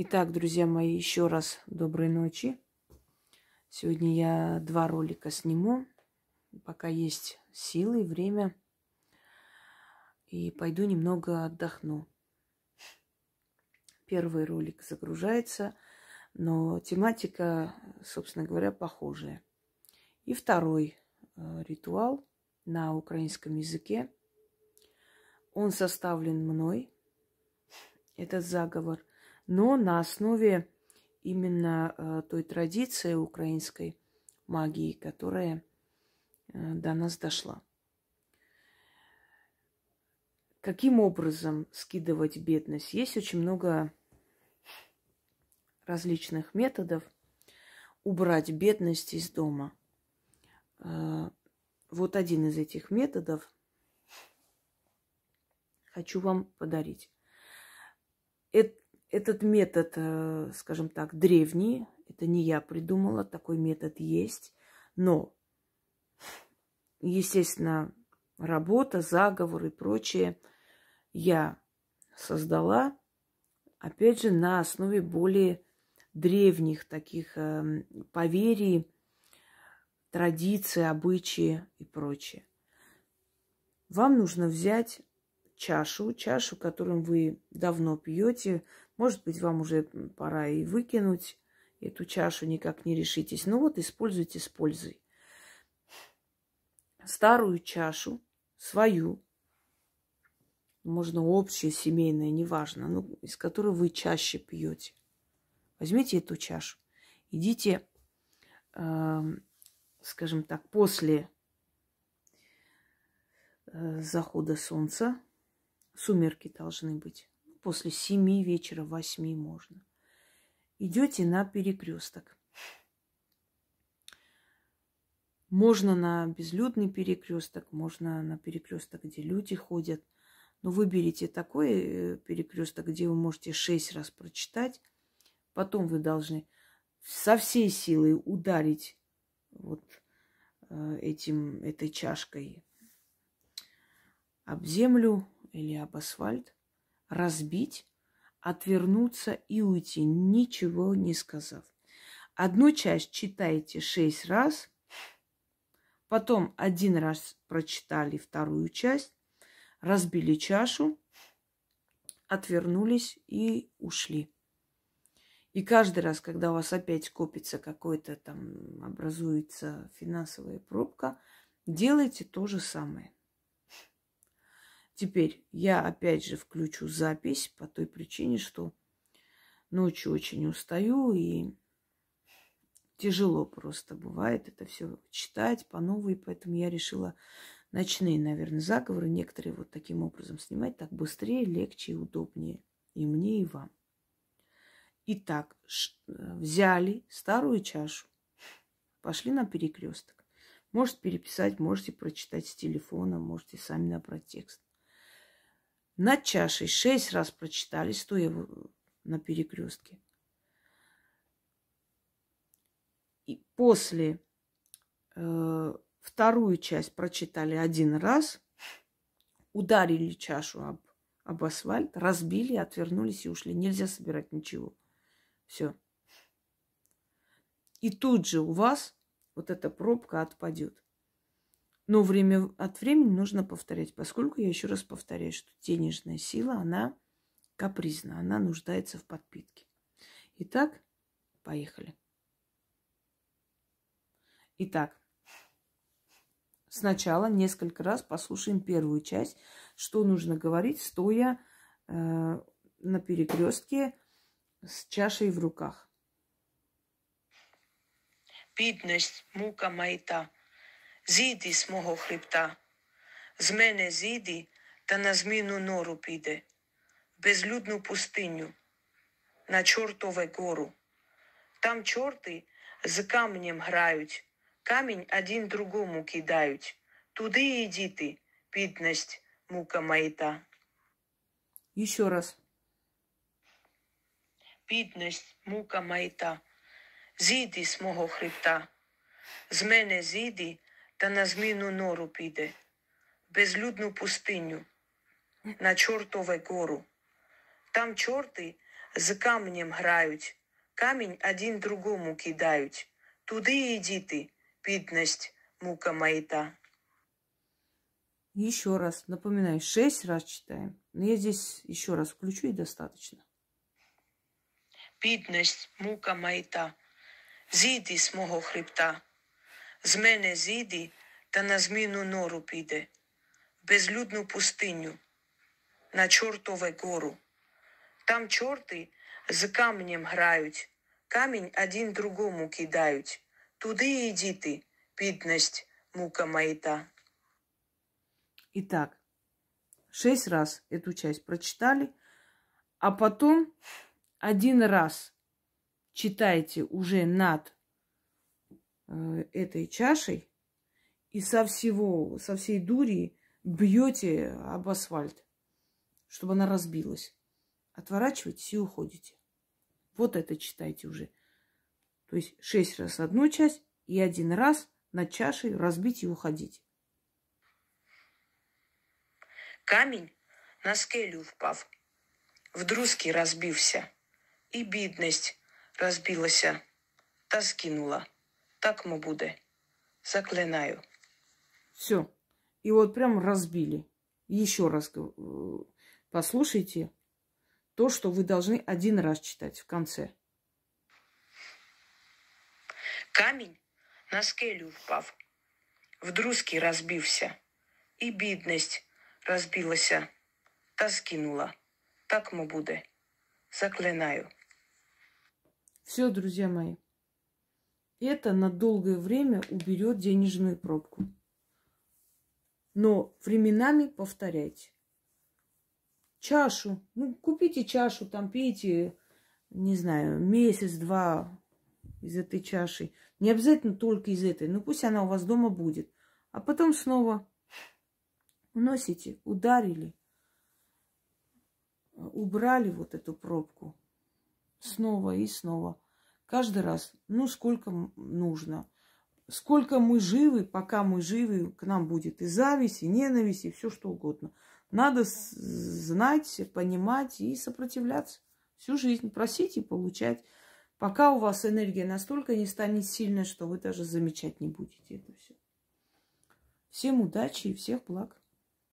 Итак, друзья мои, еще раз доброй ночи. Сегодня я два ролика сниму, пока есть силы, и время. И пойду немного отдохну. Первый ролик загружается, но тематика, собственно говоря, похожая. И второй э, ритуал на украинском языке. Он составлен мной, этот заговор – но на основе именно э, той традиции украинской магии, которая э, до нас дошла. Каким образом скидывать бедность? Есть очень много различных методов убрать бедность из дома. Э, вот один из этих методов хочу вам подарить. Это этот метод, э, скажем так, древний. Это не я придумала, такой метод есть. Но, естественно, работа, заговор и прочее я создала, опять же, на основе более древних таких эм, поверий, традиций, обычаи и прочее. Вам нужно взять чашу, чашу, которую вы давно пьете. Может быть, вам уже пора и выкинуть эту чашу, никак не решитесь. Ну вот, используйте с пользой. Старую чашу, свою, можно общее, семейное, неважно, ну, из которой вы чаще пьете. Возьмите эту чашу, идите, э, скажем так, после э, захода солнца сумерки должны быть. После семи вечера, восьми можно. Идете на перекресток. Можно на безлюдный перекресток, можно на перекресток, где люди ходят. Но выберите такой э, перекресток, где вы можете шесть раз прочитать. Потом вы должны со всей силы ударить вот э, этим, этой чашкой об землю, или об асфальт, разбить, отвернуться и уйти, ничего не сказав. Одну часть читайте шесть раз, потом один раз прочитали вторую часть, разбили чашу, отвернулись и ушли. И каждый раз, когда у вас опять копится какой-то там, образуется финансовая пробка, делайте то же самое. Теперь я опять же включу запись по той причине, что ночью очень устаю и тяжело просто бывает это все читать по новой, поэтому я решила ночные, наверное, заговоры некоторые вот таким образом снимать, так быстрее, легче и удобнее и мне, и вам. Итак, э, взяли старую чашу, пошли на перекресток. Можете переписать, можете прочитать с телефона, можете сами набрать текст над чашей шесть раз прочитали, стоя на перекрестке. И после э, вторую часть прочитали один раз, ударили чашу об, об асфальт, разбили, отвернулись и ушли. Нельзя собирать ничего. Все. И тут же у вас вот эта пробка отпадет. Но время от времени нужно повторять, поскольку, я еще раз повторяю, что денежная сила, она капризна, она нуждается в подпитке. Итак, поехали. Итак, сначала несколько раз послушаем первую часть, что нужно говорить, стоя э, на перекрестке с чашей в руках. Бедность, мука, майта – Зійди з мого хребта, з мене зійди та на зміну нору піде, в безлюдну пустиню, на чортове гору. Там чорти з камнем грають, камінь один другому кидають. Туди і діти, бідність, мука маята. Еще раз. Бідність, мука маята. Зійди з мого хребта, з мене зійди та на зміну нору піде, безлюдну пустиню, на чортове гору. Там чорти з камнем грають, камінь один другому кидають. Туди і діти, бідність, мука маята. Еще раз, напоминаю, шесть раз читаем. Но я здесь еще раз включу и достаточно. Бідність, мука маята, зійди з мого хребта. З мене зійди та на зміну нору піде, безлюдну пустиню, на чортове гору. Там чорти з камнем грають, камінь один другому кидають. Туди йди діти, бідність, мука маята. Итак, шесть раз эту часть прочитали, а потом один раз читайте уже над Э, этой чашей и со всего, со всей дури бьете об асфальт, чтобы она разбилась. Отворачиваетесь и уходите. Вот это читайте уже. То есть шесть раз одну часть и один раз на чашей разбить и уходить. Камень на скелю впав, в друзки розбився, и бедность разбилась, та скинула. Так му буде. Заклинаю. Все. И вот прям разбили. Еще раз э, послушайте то, что вы должны один раз читать в конце. Камень на скелю впав, в друзки и бедность разбилася, розбилася та скинула. Так мы будем, Заклинаю. Все, друзья мои. Это на долгое время уберет денежную пробку. Но временами повторять. Чашу. Ну, купите чашу, там пейте, не знаю, месяц-два из этой чаши. Не обязательно только из этой. но пусть она у вас дома будет. А потом снова уносите, ударили, убрали вот эту пробку. Снова и снова. Каждый раз, ну, сколько нужно. Сколько мы живы, пока мы живы, к нам будет и зависть, и ненависть, и все что угодно. Надо знать, понимать и сопротивляться всю жизнь, просить и получать, пока у вас энергия настолько не станет сильной, что вы даже замечать не будете это все. Всем удачи и всех благ!